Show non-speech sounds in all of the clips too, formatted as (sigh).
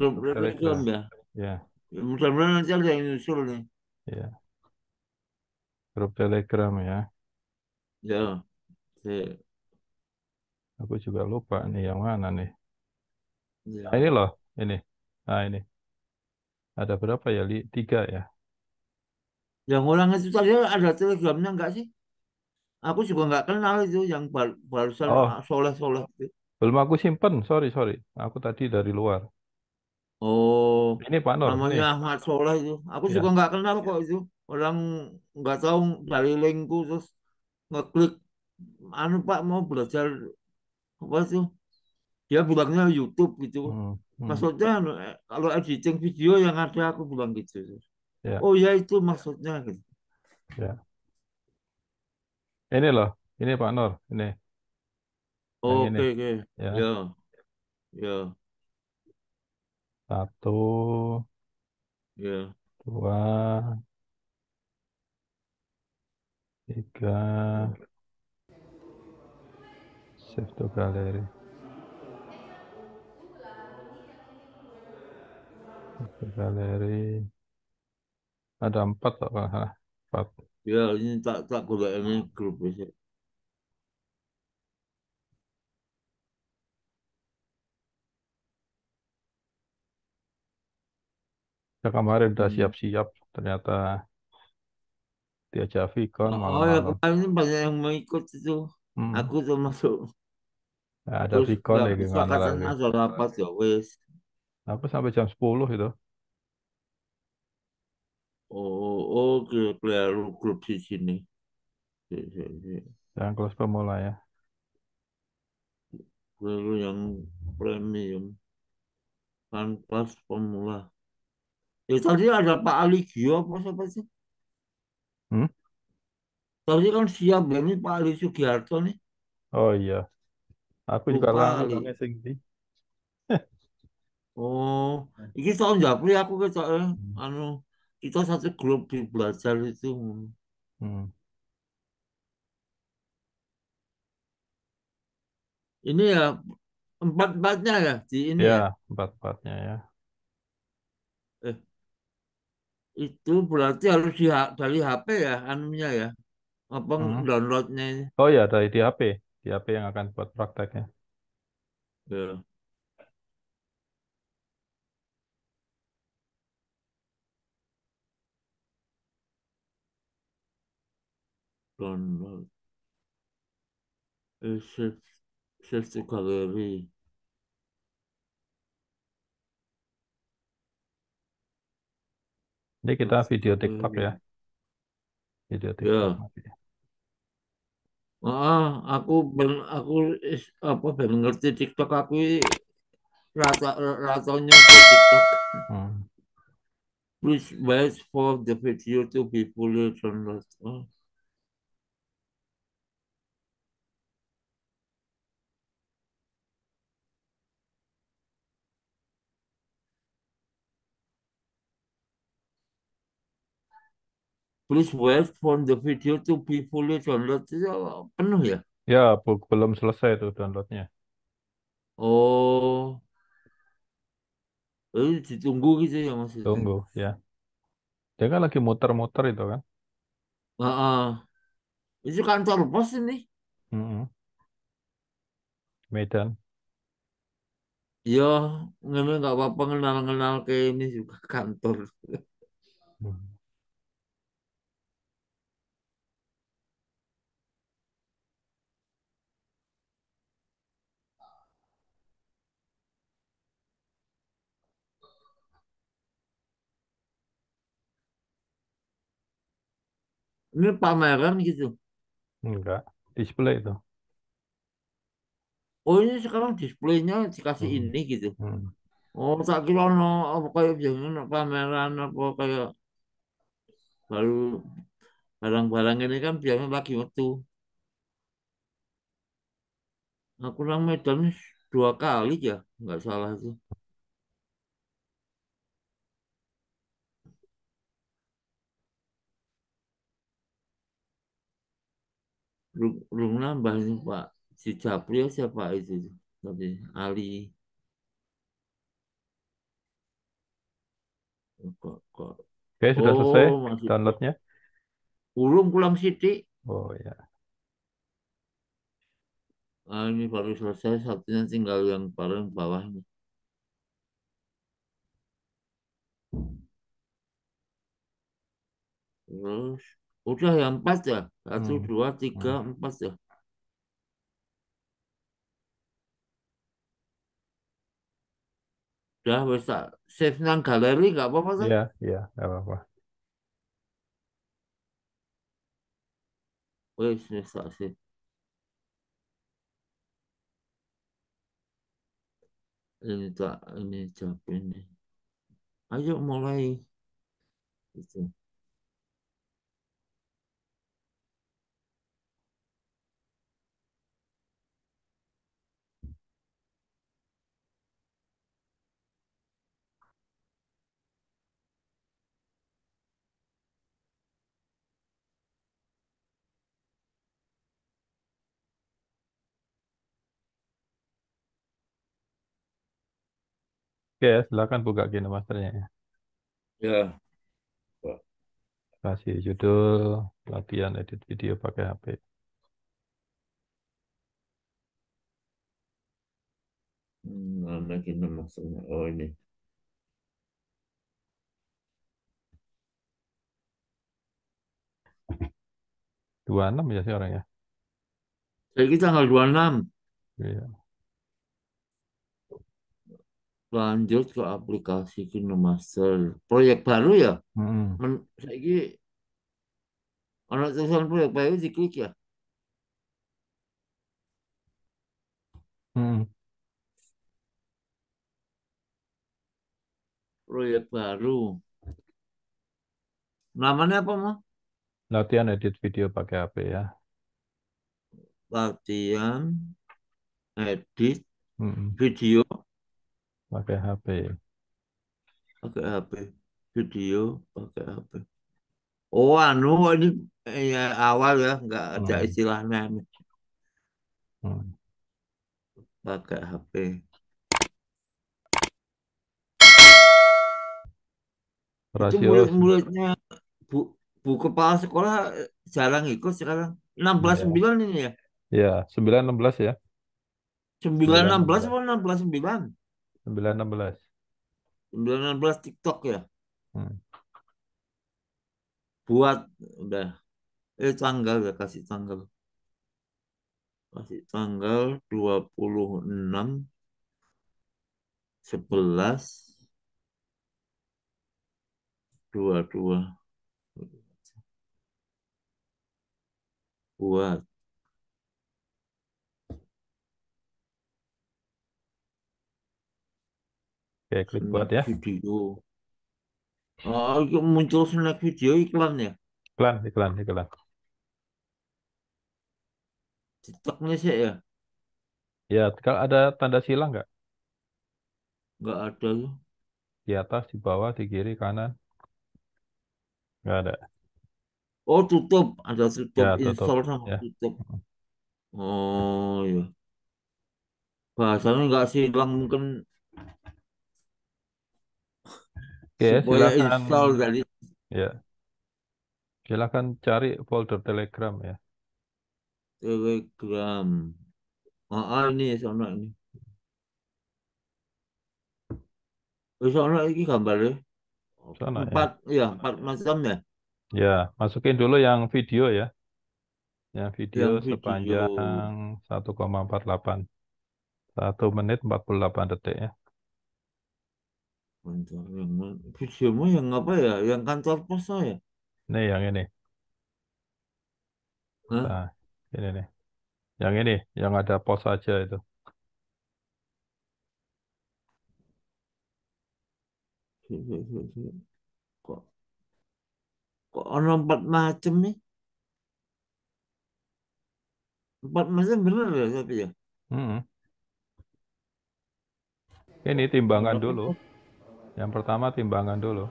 Klub Robinson ya. Ya. Mudah-mudahan nanti ada yang nyusul nih. Ya. Grup Telegram ya. Ya. Oke. Aku juga lupa nih yang mana nih. Ya. Nah, ini loh, ini. Nah ini. Ada berapa ya, Li? Tiga ya. Yang orang itu tadi ada telegramnya enggak sih? Aku juga nggak kenal itu yang bar barusan oh. soleh-soleh Belum aku simpen, sorry, sorry. Aku tadi dari luar. Oh, Ini Pak Nur, namanya nih. Ahmad Soleh itu. Aku Ya. juga nggak kenal kok itu. Orang nggak tahu dari linkku terus ngeklik anu Pak mau belajar apa sih? Dia bilangnya YouTube gitu. Hmm, hmm, Maksudnya anu, eh, kalau editing video yang ada aku bilang gitu. ya, Oh ya itu maksudnya gitu. ya. Ini loh, ini Pak Nur, ini yang ini, Oke, oke. ya. Ya, ya. Satu, Ya. dua, tiga, shift to gallery. Shift gallery. Ada empat tak Empat. Ya, ini tak tak kuda ini grup Ya kemarin udah hmm. siap-siap ternyata diajak Vicon Oh, ya malam-malam. kemarin kan banyak yang mau ikut itu. Hmm. Aku tuh masuk. Ya, ada Terus Vicon ya lagi gimana kesepakatan lagi. ada rapat ya wes. Aku sampai jam 10 itu. Oh, oh, kira keliru grup di sini. Si, si, si. Yang kelas pemula ya. Keliru yang premium, Kan kelas pemula. Ya tadi ada Pak Ali Gio apa siapa sih? Hmm? Tadi kan siap ya ini Pak Ali Sugiharto nih. Oh iya. Aku juga Lupa lama Ali. nggak Oh, ini tahun japri aku kita eh, Hmm. anu kita satu grup di belajar itu. Hmm. Ini ya empat-empatnya ya di ini Ya, ya. empat-empatnya ya. Eh, itu berarti harus di, dari HP ya anunya ya apa hmm. downloadnya ini. oh ya dari di HP di HP yang akan buat prakteknya ya. download is it to gallery Ini kita video TikTok hmm. ya. Video ya. TikTok. Ya. Ah, aku ben, aku apa ben ngerti TikTok aku rata ratanya di TikTok. Hmm. Please wait for the video to be fully downloaded. Oh. please wait for the video to be fully download itu ya, penuh ya? Ya, belum selesai tuh downloadnya. Oh, eh ditunggu gitu ya maksudnya? Tunggu, ya. Dia kan lagi muter-muter itu kan? Uh, uh. Itu kantor pos ini. Mm -hmm. Medan. Ya, nggak apa-apa kenal-kenal kayak ini juga kantor. Hmm. Ini pameran gitu. Enggak, display itu. Oh ini sekarang displaynya dikasih hmm. ini gitu. Hmm. Oh tak kira no apa kayak jangan pameran apa kayak baru barang-barang ini kan biasanya lagi waktu. Aku kurang Medan dua kali ya, nggak salah itu. Rumna Mbah itu Pak si Caprio siapa itu tapi Ali oh, kok kok Oke, okay, sudah oh, selesai masih... downloadnya. Urung pulang Siti. Oh ya. Nah, ini baru selesai, satunya tinggal yang paling bawah ini. Terus Udah yang empat ya. Satu, hmm. dua, tiga, hmm. empat ya. Udah bisa save nang galeri nggak apa-apa kan? ya iya, nggak apa-apa. Wes, bisa save. Ini tak, ini cap ini. Ayo mulai. Gitu. Oke, silakan buka Game Masternya. Ya. Ya. Kasih judul latihan edit video pakai HP. Hmm, mana Game masternya? Oh ini. Dua enam ya sih orangnya. Jadi tanggal dua enam. Iya lanjut ke aplikasi master Proyek baru ya? Hmm. Men, anak anak tulisan proyek baru diklik ya. Hmm. Proyek baru. Namanya apa, Ma? Latihan edit video pakai HP ya. Latihan edit hmm. video pakai HP pakai HP video pakai HP oh anu ini ya awal ya nggak ada hmm. istilahnya ini hmm. pakai HP Rasio. itu murid-muridnya bu bu kepala sekolah jarang ikut sekarang enam belas iya. sembilan ini ya ya sembilan enam belas ya sembilan enam belas atau enam belas sembilan sembilan belas enam belas TikTok ya. Hmm. Buat udah. Eh tanggal ya kasih tanggal. Kasih tanggal dua puluh enam sebelas dua dua buat Oke, klik buat ya. Video. Oh, muncul snack video iklan ya? Iklan, iklan, iklan. Cetak sih ya? Ya, kalau ada tanda silang nggak? Nggak ada loh. Di atas, di bawah, di kiri, kanan. Nggak ada. Oh, tutup. Ada tutup. Ya, tutup. Install sama ya. tutup. Oh, iya. Bahasanya nggak silang mungkin Ya, okay, silakan. install dari ya. Silakan cari folder Telegram ya. Telegram. Ah, ah ini ya, sono ini. Oh, soalnya ini gambar Sana, ya. ya. empat, ya. ya empat macam ya. Ya, masukin dulu yang video ya. Yang video yang sepanjang 1,48. 1 menit 48 detik ya. Kantor yang mana? Videomu yang apa ya? Yang kantor pos lah ya? Nih yang ini. Hah? Nah, ini nih. Yang ini, yang ada pos aja itu. Kok kok ono empat macam nih? Empat macam bener ya tapi ya? Hmm. Ini timbangan dulu. Yang pertama timbangan dulu.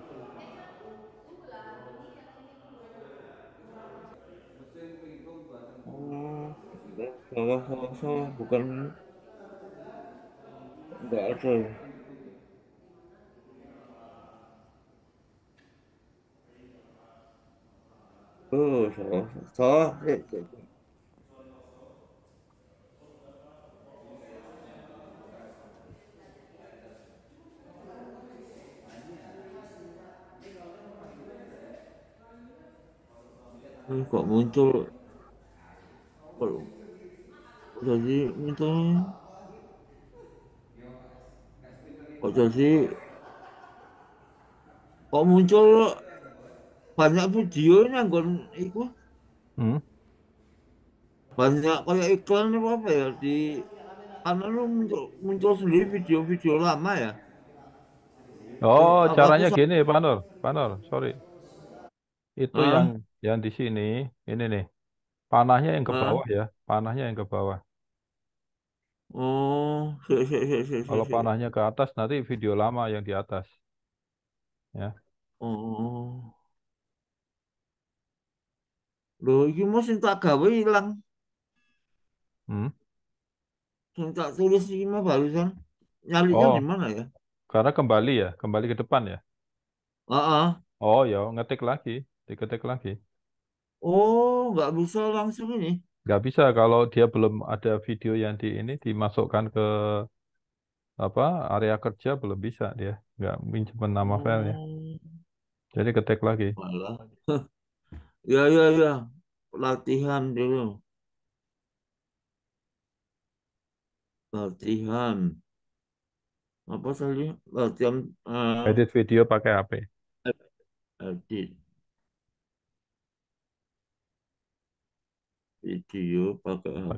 Oh, bukan nggak ada oh so, so, Eh, kok muncul kalau jadi itu kok jadi kok muncul banyak video ini anggon itu hmm? banyak kayak iklan apa apa ya di karena lu muncul, muncul sendiri video-video lama ya oh apa caranya gini Pak Panor Pak sorry itu hmm? yang yang di sini, ini nih. Panahnya yang ke bawah ya. Panahnya yang ke bawah. Oh, sih, sih, sih, sih, Kalau panahnya ke atas, nanti video lama yang di atas. Ya. Oh. Loh, iki mau sing tak gawe ilang. Hmm. Sing tak tulis iki mah barusan. Nyalinya Oh, di mana ya? karena kembali ya. Kembali ke depan ya. Heeh. Oh ya, ngetik lagi. Diketik lagi. Oh, nggak bisa langsung ini. Nggak bisa kalau dia belum ada video yang di ini dimasukkan ke apa area kerja belum bisa dia nggak minjemin nama filenya. Oh. Jadi ketik lagi. Malah. (laughs) ya ya ya latihan dulu. Latihan. Apa saja? Latihan. Uh... Eh, Edit video pakai HP. Edit. Video pakai hp,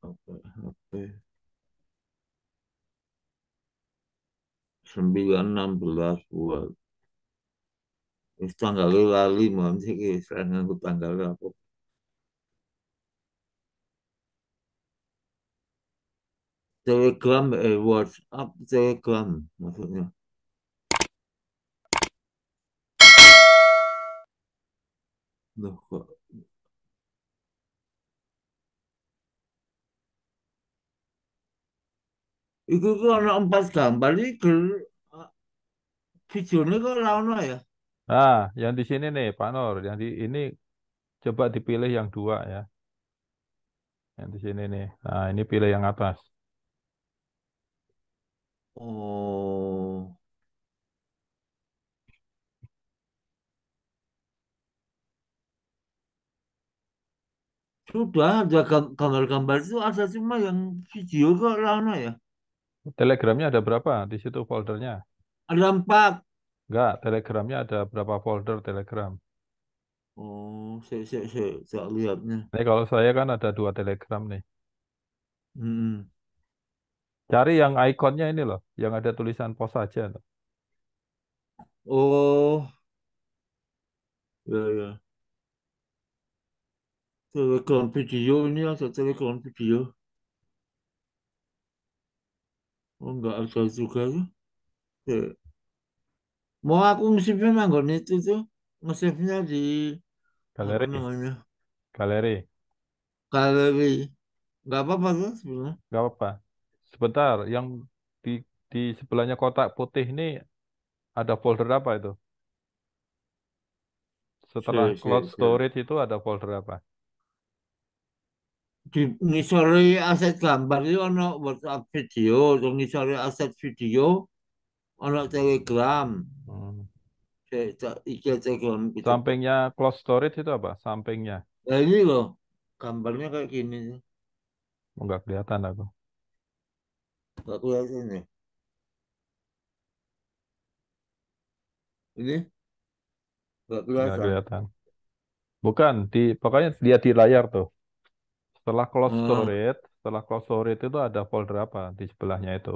Pakai HP. sembilan enam belas 916 buat. lalu tanggalnya lali mesti saya nganggo tanggalnya apa. Telegram eh WhatsApp Telegram maksudnya. Loh kok Iku kok ana empat gambar iki gel ah, videonya kok ora ono ya? Ah, yang di sini nih Pak Nur, yang di ini coba dipilih yang dua ya. Yang di sini nih. Nah, ini pilih yang atas. Oh. Sudah ada gambar-gambar itu ada cuma yang video kok lama ya. Telegramnya ada berapa di situ foldernya? Ada empat. Enggak, telegramnya ada berapa folder telegram? Oh, saya, saya, saya, saya lihatnya. Ini kalau saya kan ada dua telegram nih. Hmm. Cari yang ikonnya ini loh, yang ada tulisan pos saja. Oh, ya, ya. Telegram video ini ada Telegram video. Oh enggak ada juga ya. Mau aku nge-save manggon itu tuh. nge di galeri. namanya? Galeri. Galeri. Nggak apa-apa tuh sebenarnya. Nggak apa-apa. Sebentar, yang di di sebelahnya kotak putih ini ada folder apa itu? Setelah cloud storage itu ada folder apa? di ngisori aset gambar itu ono WhatsApp video, di ngisori aset video ono Telegram. Hmm. Iki Telegram gitu. Sampingnya close storage itu apa? Sampingnya. Nah, ini loh, gambarnya kayak gini. Enggak oh, kelihatan aku. Enggak kelihatan ya. Ini enggak kelihatan. Enggak kelihatan. Bukan, di pokoknya dia di layar tuh. Setelah close hmm. storage, setelah close storage itu ada folder apa di sebelahnya itu?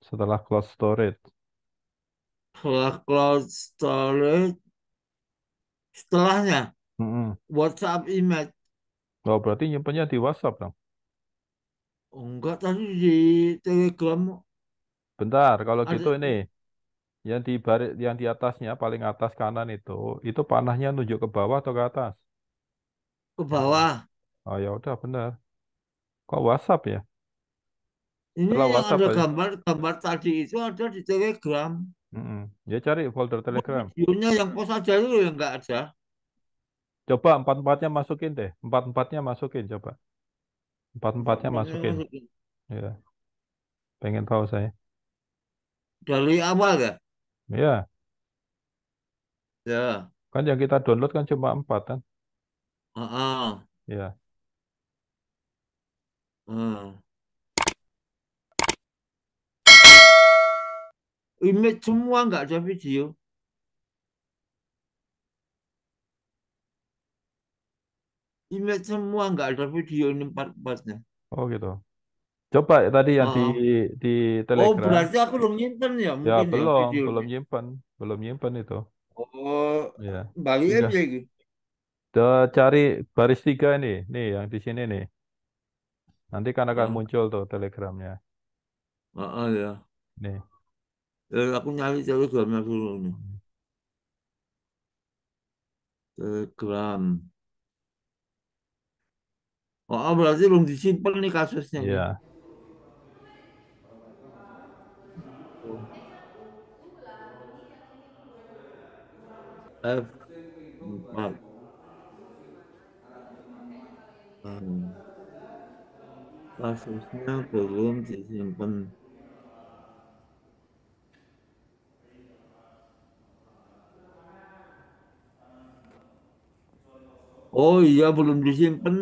Setelah close storage. Setelah cloud storage, setelahnya -hmm. WhatsApp image. Oh, berarti nyimpannya di WhatsApp dong? Oh, enggak, tadi di Telegram. Bentar, kalau Ada... gitu ini yang di baris, yang di atasnya paling atas kanan itu, itu panahnya nunjuk ke bawah atau ke atas? Ke bawah. Oh ya udah benar. Kok WhatsApp ya? Ini Setelah yang WhatsApp ada aja. gambar gambar tadi itu ada di Telegram. Mm-mm. Ya cari folder oh, Telegram. Videonya yang pos aja dulu yang nggak ada. Coba empat empatnya masukin deh. Empat empatnya masukin coba. Empat empatnya masukin. masukin. Ya. Pengen tahu saya. Dari awal nggak? Ya. Iya. Ya. Kan yang kita download kan cuma empat kan? Uh-uh. Ya. Hmm. image semua nggak ada video image semua nggak ada video ini part-partnya. Oh gitu. Coba ya, tadi yang uh -huh. di di oh, Telegram. Oh berarti aku belum nyimpan ya? ya mungkin ya, belum, ya video belum nyimpan belum nyimpan itu. Oh, ya. balik aja gitu. Cari baris tiga ini nih yang di sini nih. Nanti kan akan iya. muncul tuh telegramnya. Ah, ah ya. Nih. Eh, aku nyari telegramnya dulu nih. Hmm. Telegram. Oh, berarti belum disimpan nih kasusnya. Iya. F hmm kasusnya nah, belum disimpan. Oh iya belum disimpan.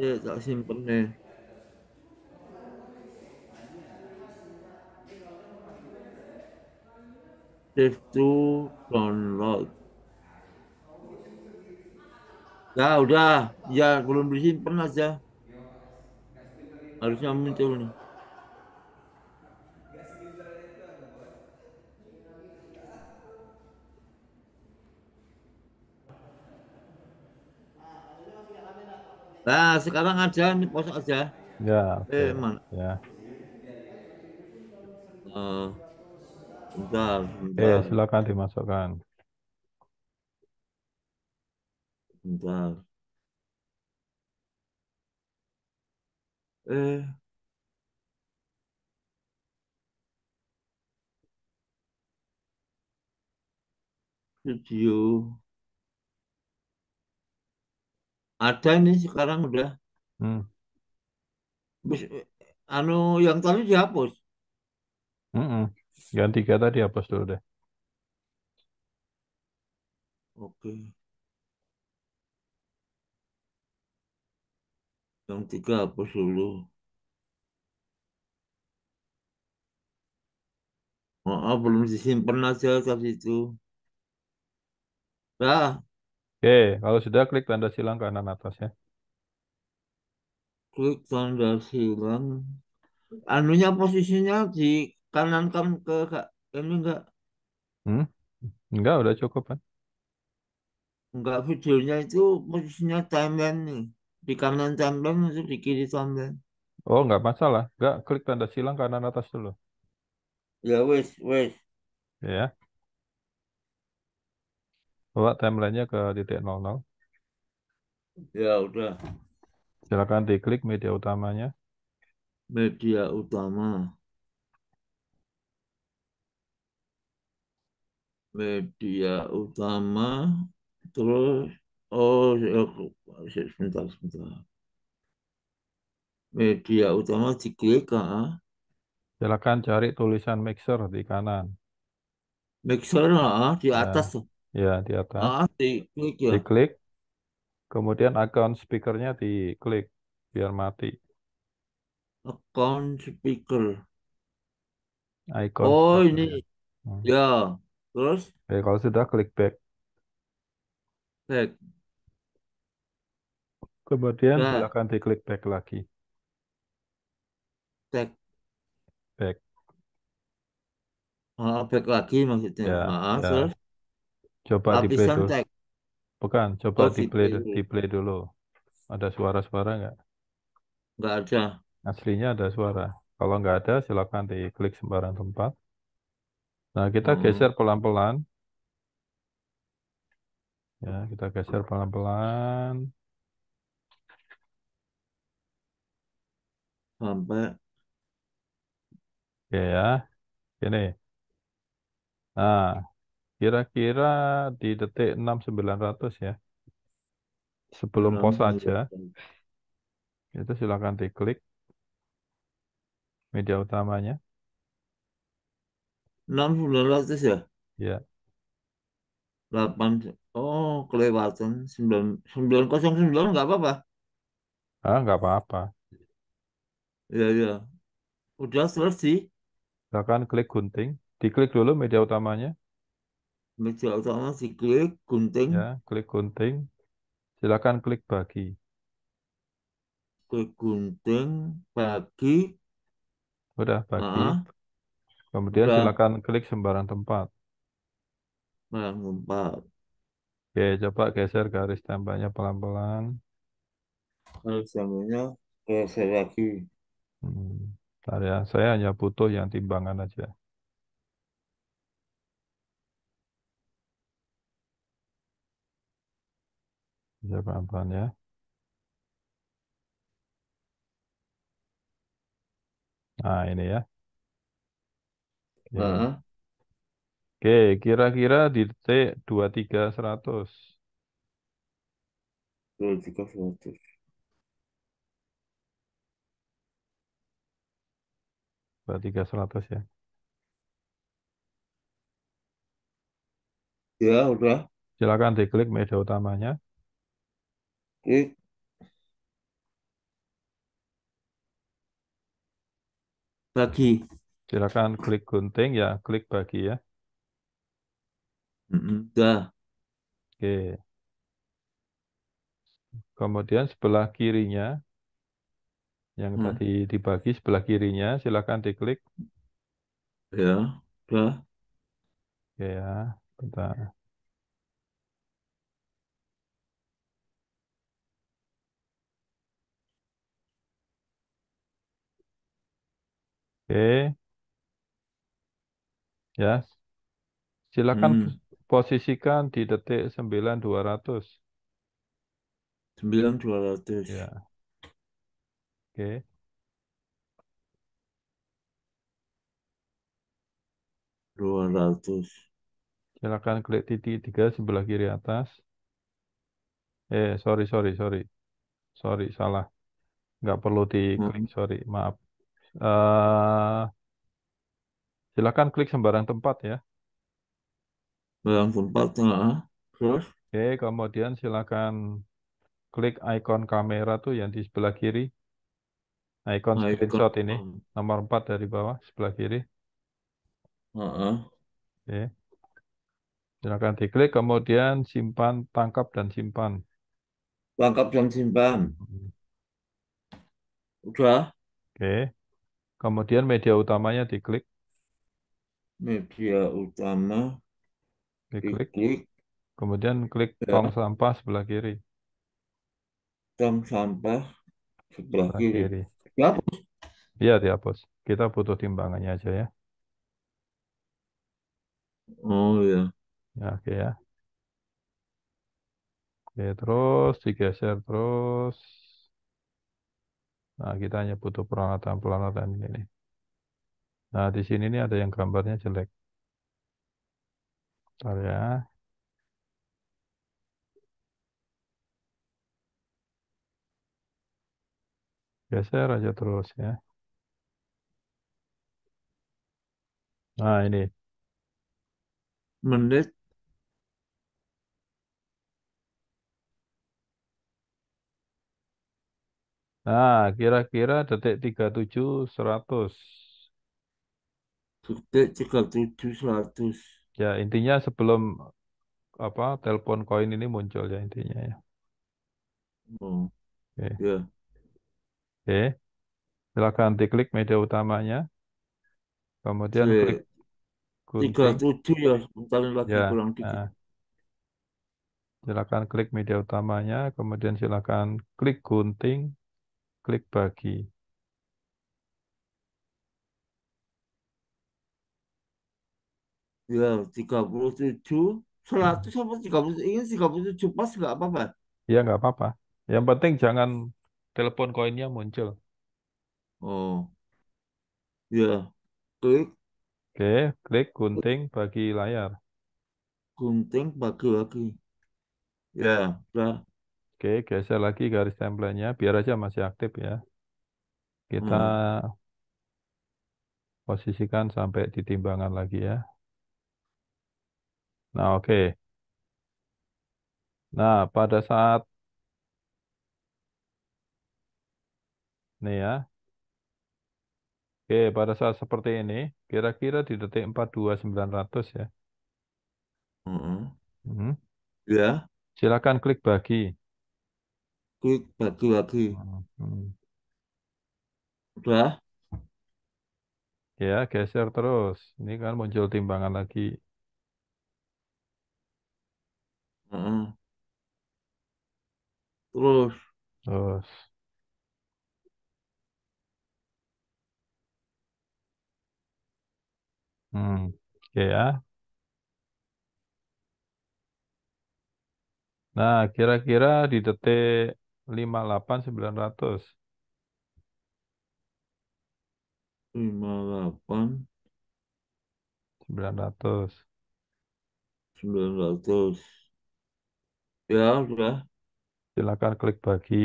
Ya tak simpen nih. Ya. Save to download. Ya udah, ya belum disimpan aja harusnya muncul nih Nah, sekarang aja, nih pos aja. Ya. Okay. Eh, mana? Ya. Uh, oh, bentar, bentar. Eh, silakan dimasukkan. Bentar. eh, video ada ini sekarang udah Hmm. Bis- eh, anu yang tadi dihapus Mm-mm. Yang tiga tadi hapus dulu deh. oke yang tiga apa dulu Maaf belum disimpan aja cap itu. dah Oke, kalau sudah klik tanda silang kanan atas ya klik tanda silang. Anunya posisinya di kanan kan ke, ke ini enggak Hmm? Enggak, udah cukup kan? enggak videonya itu posisinya timeline nih di kanan Chandler masuk di kiri Chandler oh nggak masalah nggak klik tanda silang kanan atas dulu ya wes wes ya bawa timelinenya ke titik 00 ya udah silakan diklik media utamanya media utama media utama terus Oh, ya, ya, ya, sebentar, sebentar. Media utama diklik, ah. Silakan cari tulisan mixer di kanan. Mixer, ah, di atas. Ya, ya di atas. Ah, diklik ya. Diklik. Kemudian account speakernya diklik biar mati. Account speaker. Icon. Oh, speaker. ini. Hmm. Ya. Terus? Eh, kalau sudah klik back. Back. Kemudian Nah, silakan diklik back lagi. back, Back. Oh, back lagi maksudnya. Ya, Maaf, ah, ya. Coba di-play dulu. tag. Bukan, coba Oh, di-play di dulu. di-play dulu. Ada suara-suara nggak? Nggak ada. Aslinya ada suara. Kalau nggak ada, silakan diklik sembarang tempat. Nah, kita Hmm. geser pelan-pelan. Ya, kita geser pelan-pelan. sampai Oke ya, ini, Nah, kira-kira di detik 6900 ya, sebelum pos aja, itu silakan diklik media utamanya. 6900 ya? Ya. 8, oh kelewatan, 9, 909 nggak apa-apa? Ah, nggak apa-apa. Iya, iya. Udah selesai. Silakan nah, klik gunting. Diklik dulu media utamanya. Media utama klik gunting. Ya, klik gunting. Silakan klik bagi. Klik gunting, bagi. Udah, bagi. Ah. Kemudian Udah. silakan klik sembarang tempat. Sembarang tempat. Oke, coba geser garis tembaknya pelan-pelan. Garis tembaknya geser lagi. Bentar ya, saya hanya butuh yang timbangan aja. Bisa pelan-pelan ya. Nah, ini ya. Oke, uh-huh. Oke kira-kira di T23100. 23 100. 23 100. berarti tiga seratus ya Ya, udah. silakan diklik media utamanya Klik. Bagi. silakan klik gunting ya klik bagi ya Udah. oke kemudian sebelah kirinya yang hmm. tadi dibagi sebelah kirinya silahkan diklik ya ya Oke ya bentar Oke ya silakan hmm. posisikan di detik sembilan dua ratus 9200 9200 ya Oke. Dua ratus. Silakan klik titik tiga sebelah kiri atas. Eh, sorry, sorry, sorry. Sorry, salah. Nggak perlu di klik hmm. sorry, maaf. Uh, silakan klik sembarang tempat ya. Sembarang tempat, nah. Terus? Oke, kemudian silakan klik ikon kamera tuh yang di sebelah kiri. Icon, nah, icon screenshot ini nomor 4 dari bawah sebelah kiri. Uh -uh. Oke. Silakan diklik kemudian simpan, tangkap dan simpan. Tangkap dan simpan. Udah. Oke. Kemudian media utamanya diklik. Media utama diklik. diklik. Kemudian klik ya. tong sampah sebelah kiri. Tong sampah sebelah, sebelah kiri. kiri. Dihapus. Iya, dihapus. Kita butuh timbangannya aja ya. Oh iya. Ya, oke ya. Oke, terus digeser terus. Nah, kita hanya butuh peralatan-peralatan ini nih. Nah, di sini ini ada yang gambarnya jelek. Bentar ya. Geser aja terus ya. Nah, ini. Menit. Nah, kira-kira detik 37 100. Detik 37 100. Ya, intinya sebelum apa telepon koin ini muncul ya intinya ya. Oh. Okay. Ya. Yeah. Oke, silakan diklik media utamanya. Kemudian Oke. klik gunting. 37 ya, sebentar lagi Ya, kurang dikit. nah, silakan klik media utamanya, kemudian silakan klik gunting, klik bagi. Ya, 37, 100 apa 30, ini 37 pas nggak apa-apa. Ya, nggak apa-apa. Yang penting jangan telepon koinnya muncul. Oh, ya. Klik. Oke, klik gunting bagi layar. Gunting bagi lagi. Ya, udah. Ya. Oke, geser lagi garis template-nya. Biar aja masih aktif ya. Kita hmm. posisikan sampai ditimbangan lagi ya. Nah, oke. Nah, pada saat Nih ya. Oke, pada saat seperti ini, kira-kira di detik 42900 ya. Mm -hmm. Mm. Ya. Silakan klik bagi. Klik bagi lagi. Mm. -hmm. Ya, geser terus. Ini kan muncul timbangan lagi. Mm -hmm. Terus. Terus. Hmm, oke ya. Nah, kira-kira di detik 58900. 58 900. 900. Ya, sudah. Silakan klik bagi.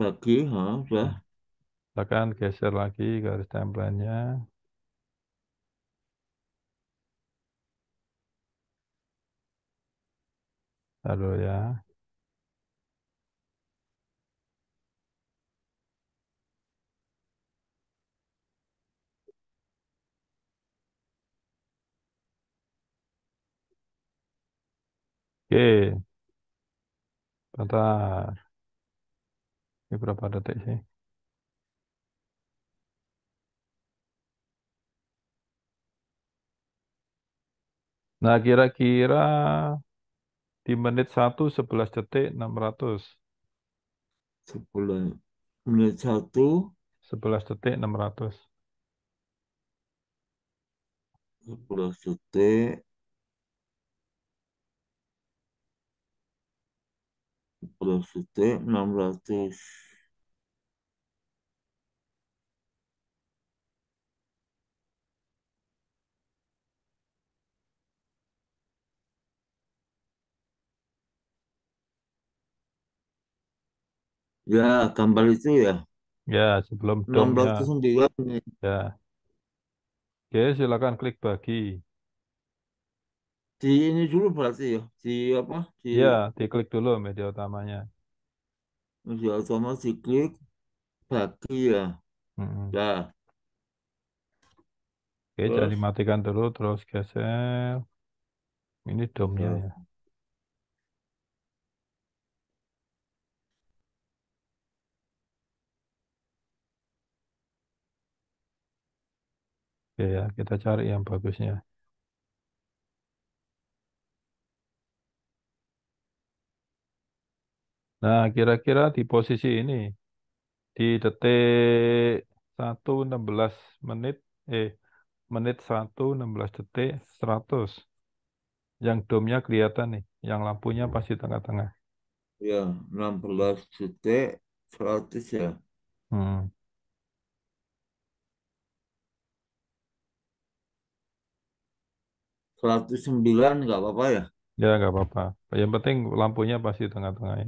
bagi ha sudah silakan geser lagi garis tempelannya, halo ya Oke, okay. bentar. Ini berapa detik sih? Nah, kira-kira di menit 1, 11 detik, 600. 10 menit 1 11 detik 600. 10 detik berarti T 600 Ya, gambar itu ya. Ya, sebelum domnya. 609. Ya. Oke, silakan klik bagi di ini dulu berarti ya di apa di Iya, diklik dulu media utamanya. media utama klik bagi ya hmm. ya oke Oke, jangan terus dimatikan dulu, terus geser. Ini domnya ya. ya. Oke ya, kita cari yang bagusnya. Nah, kira-kira di posisi ini, di detik enam belas menit, eh, menit enam belas detik, 100. Yang domnya kelihatan nih, yang lampunya pasti tengah-tengah. Ya, 16 detik, 100 ya. Hmm. Seratus sembilan nggak apa-apa ya? Ya nggak apa-apa. Yang penting lampunya pasti tengah-tengah ya.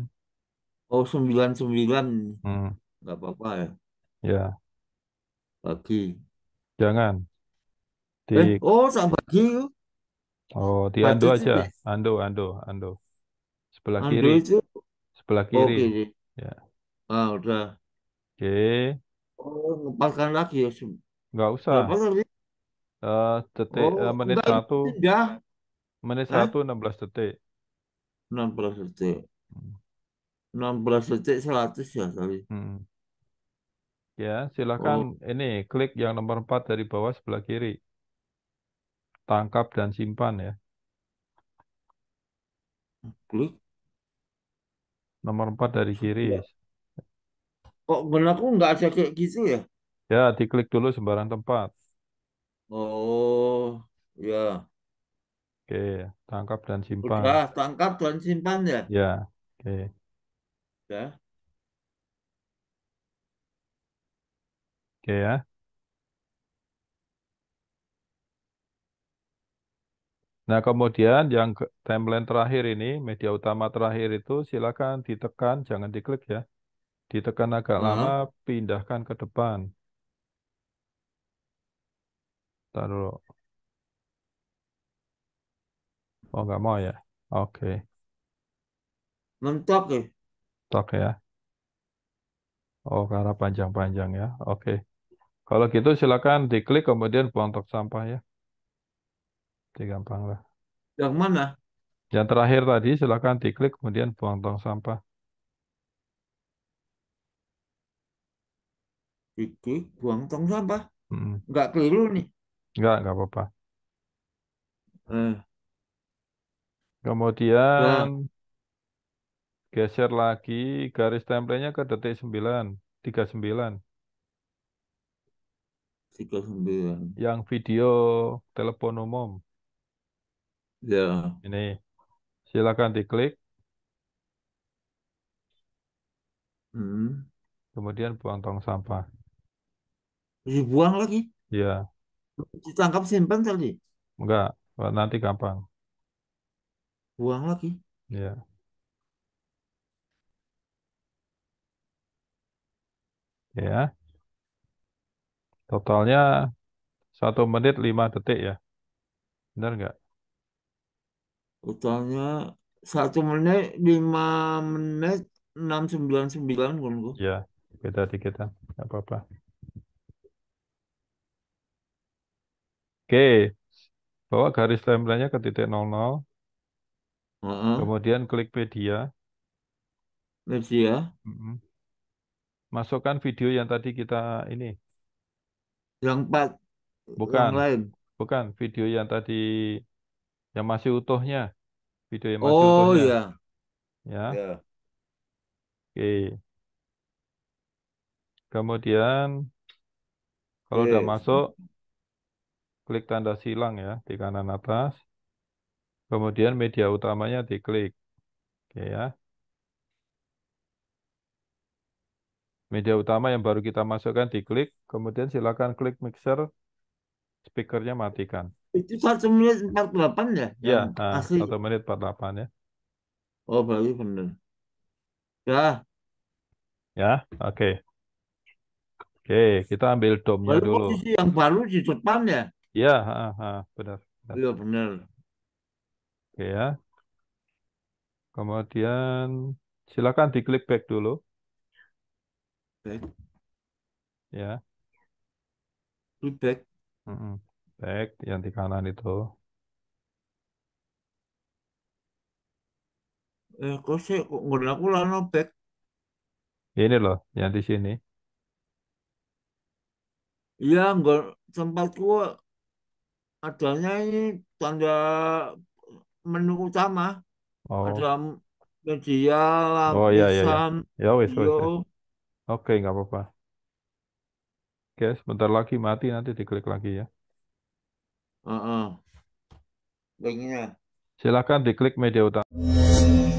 Oh, 99. Hmm. Nggak apa-apa ya. Ya, Pagi. jangan. Di Eh, oh, sama pagi. oh di Ando Pagi aja. sih. Ando, Ando, Ando. Sebelah Ando kiri, itu. sebelah oh, kiri. Oke. Okay. Ya. Ah, udah. Oke, Oh, ngepaskan lagi ya. Enggak usah. Berapa tadi? Uh, eh, detik Oh, uh, menit enggak satu. Ya. pindah. menit Hah? 1 16 detik. 16 detik. Hmm. 16 detik 100 ya sorry. Hmm. Ya, silakan oh. ini klik yang nomor 4 dari bawah sebelah kiri. Tangkap dan simpan ya. Klik nomor 4 dari kiri. Ya. Kok aku nggak ada kayak gitu ya? Ya, diklik dulu sembarang tempat. Oh, ya. Oke, tangkap dan simpan. Udah, tangkap dan simpan ya? Ya, oke. Ya. Oke ya. Nah, kemudian yang template timeline terakhir ini, media utama terakhir itu silakan ditekan, jangan diklik ya. Ditekan agak hmm. lama, pindahkan ke depan. Taruh. Oh, nggak mau ya? Oke. Mentok ya? Eh. Stok ya. Oh, karena panjang-panjang ya. Oke. Kalau gitu silakan diklik kemudian buang tong sampah ya. Jadi gampang lah. Yang mana? Yang terakhir tadi silakan diklik kemudian buang tong sampah. Diklik buang tong sampah. Hmm. keliru nih. Enggak, enggak apa-apa. Eh. Kemudian nah. Geser lagi garis tempelnya ke detik 9, 39. 39. Yang video telepon umum. Ya. Ini. Silakan diklik. Hmm. Kemudian buang tong sampah. Dibuang lagi? Ya. Ditangkap simpan tadi? Enggak, nanti gampang. Buang lagi? Ya. ya. Totalnya satu menit lima detik ya. Benar nggak? Totalnya satu menit lima menit enam sembilan sembilan kan Ya, beda dikit kita Nggak apa-apa. Oke, bawa garis timelinenya ke titik nol nol Kemudian klik media. Media. Mm -hmm. Masukkan video yang tadi kita ini. Yang empat bukan yang lain. Bukan video yang tadi yang masih utuhnya. Video yang masih oh, utuhnya. iya. Ya. ya. Oke. Kemudian kalau Oke. udah masuk klik tanda silang ya di kanan atas. Kemudian media utamanya diklik. Oke ya. media utama yang baru kita masukkan diklik, kemudian silakan klik mixer, speakernya matikan. Itu satu menit 48 ya? Ya, nah, menit empat menit 48 ya. Oh, baru benar. Ya. Ya, oke. Okay. Oke, okay, kita ambil domnya baru dulu. Posisi yang baru di depan ya? Ya, ha, ha, benar. Iya, benar. benar. Oke okay, ya. Kemudian silakan diklik back dulu back ya back back yang di kanan itu eh kok sih kok nggak aku lano back ini loh yang di sini iya nggak sempat gua adanya ini tanda menu utama oh. ada media lapisan oh iya iya, iya. ya wes wes Oke, nggak apa-apa. Oke, sebentar lagi mati nanti diklik lagi ya. Uh -uh. Linknya. Silakan diklik media utama.